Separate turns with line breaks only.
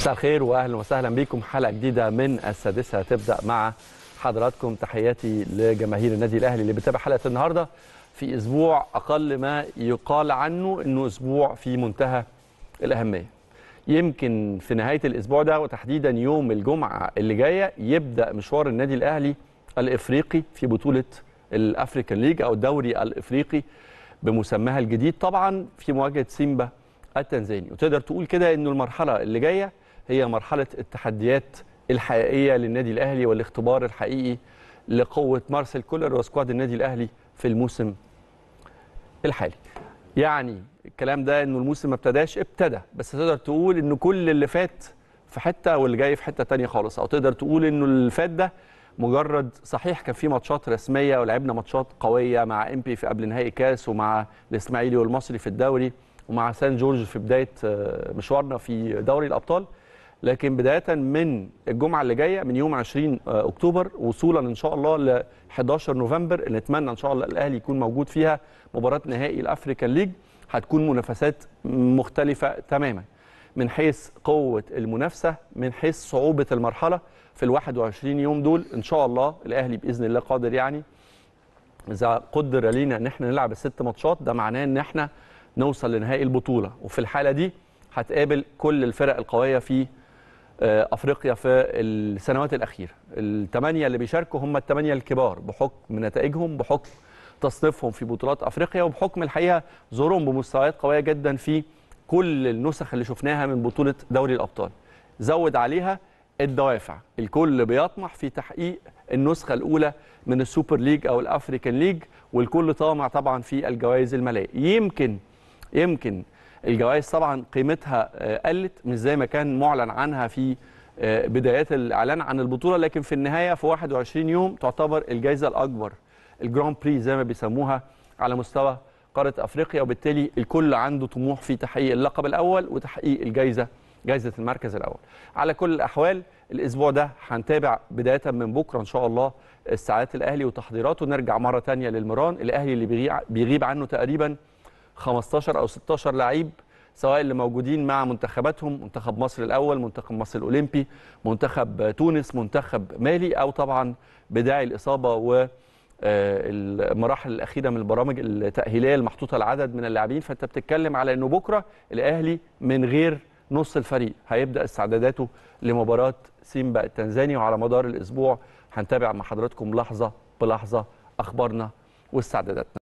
مساء الخير واهلا وسهلا بكم حلقه جديده من السادسه تبدا مع حضراتكم تحياتي لجماهير النادي الاهلي اللي بتابع حلقه النهارده في اسبوع اقل ما يقال عنه انه اسبوع في منتهى الاهميه. يمكن في نهايه الاسبوع ده وتحديدا يوم الجمعه اللي جايه يبدا مشوار النادي الاهلي الافريقي في بطوله الافريكان ليج او الدوري الافريقي بمسماها الجديد طبعا في مواجهه سيمبا التنزاني وتقدر تقول كده انه المرحله اللي جايه هي مرحله التحديات الحقيقيه للنادي الاهلي والاختبار الحقيقي لقوه مارسيل كولر وسكواد النادي الاهلي في الموسم الحالي يعني الكلام ده انه الموسم ما ابتداش ابتدى بس تقدر تقول انه كل اللي فات في حته واللي جاي في حته تانية خالص او تقدر تقول انه اللي فات ده مجرد صحيح كان في ماتشات رسميه ولعبنا ماتشات قويه مع امبي في قبل نهائي كاس ومع الاسماعيلي والمصري في الدوري ومع سان جورج في بدايه آه، مشوارنا في دوري الابطال لكن بدايه من الجمعه اللي جايه من يوم 20 آه، اكتوبر وصولا ان شاء الله ل 11 نوفمبر اللي نتمنى ان شاء الله الاهلي يكون موجود فيها مباراه نهائي الافريكان ليج هتكون منافسات مختلفه تماما من حيث قوه المنافسه من حيث صعوبه المرحله في ال 21 يوم دول ان شاء الله الاهلي باذن الله قادر يعني اذا قدر لينا ان احنا نلعب الست ماتشات ده معناه ان احنا نوصل لنهائي البطوله وفي الحاله دي هتقابل كل الفرق القويه في آه، افريقيا في السنوات الاخيره الثمانيه اللي بيشاركوا هم الثمانيه الكبار بحكم نتائجهم بحكم تصنيفهم في بطولات افريقيا وبحكم الحقيقه ظهورهم بمستويات قويه جدا في كل النسخ اللي شفناها من بطوله دوري الابطال زود عليها الدوافع الكل بيطمح في تحقيق النسخه الاولى من السوبر ليج او الافريكان ليج والكل طامع طبعا في الجوائز الماليه يمكن يمكن الجوائز طبعا قيمتها آه، قلت مش زي ما كان معلن عنها في آه، بدايات الاعلان عن البطوله لكن في النهايه في 21 يوم تعتبر الجائزه الاكبر الجراند بري زي ما بيسموها على مستوى قاره افريقيا وبالتالي الكل عنده طموح في تحقيق اللقب الاول وتحقيق الجائزه جائزه المركز الاول على كل الاحوال الاسبوع ده هنتابع بدايه من بكره ان شاء الله استعادات الاهلي وتحضيراته نرجع مره ثانيه للمران الاهلي اللي بيغيب عنه تقريبا 15 او 16 لعيب سواء اللي موجودين مع منتخباتهم منتخب مصر الاول منتخب مصر الاولمبي منتخب تونس منتخب مالي او طبعا بداعي الاصابه و آه، المراحل الاخيره من البرامج التاهيليه المحطوطه العدد من اللاعبين فانت بتتكلم على انه بكره الاهلي من غير نص الفريق هيبدا استعداداته لمباراه سيمبا التنزاني وعلى مدار الاسبوع هنتابع مع حضراتكم لحظه بلحظه اخبارنا واستعداداتنا